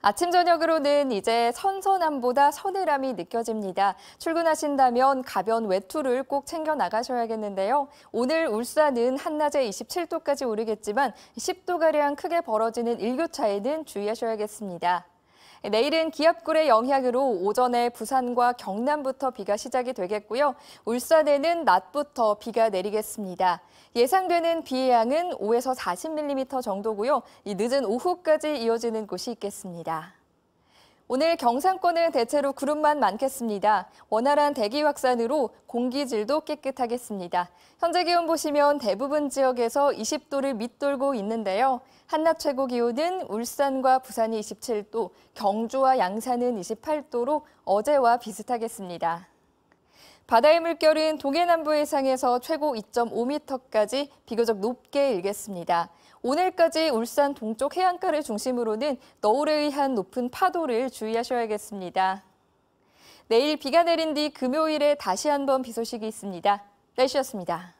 아침 저녁으로는 이제 선선함보다 서늘함이 느껴집니다. 출근하신다면 가벼운 외투를 꼭 챙겨 나가셔야겠는데요. 오늘 울산은 한낮에 27도까지 오르겠지만 10도가량 크게 벌어지는 일교차에는 주의하셔야겠습니다. 내일은 기압골의 영향으로 오전에 부산과 경남부터 비가 시작이 되겠고요. 울산에는 낮부터 비가 내리겠습니다. 예상되는 비의 양은 5에서 40mm 정도고요. 늦은 오후까지 이어지는 곳이 있겠습니다. 오늘 경상권은 대체로 구름만 많겠습니다. 원활한 대기 확산으로 공기질도 깨끗하겠습니다. 현재 기온 보시면 대부분 지역에서 20도를 밑돌고 있는데요. 한낮 최고 기온은 울산과 부산이 27도, 경주와 양산은 28도로 어제와 비슷하겠습니다. 바다의 물결은 동해 남부 해상에서 최고 2.5m까지 비교적 높게 일겠습니다. 오늘까지 울산 동쪽 해안가를 중심으로는 너울에 의한 높은 파도를 주의하셔야겠습니다. 내일 비가 내린 뒤 금요일에 다시 한번 비 소식이 있습니다. 날씨였습니다.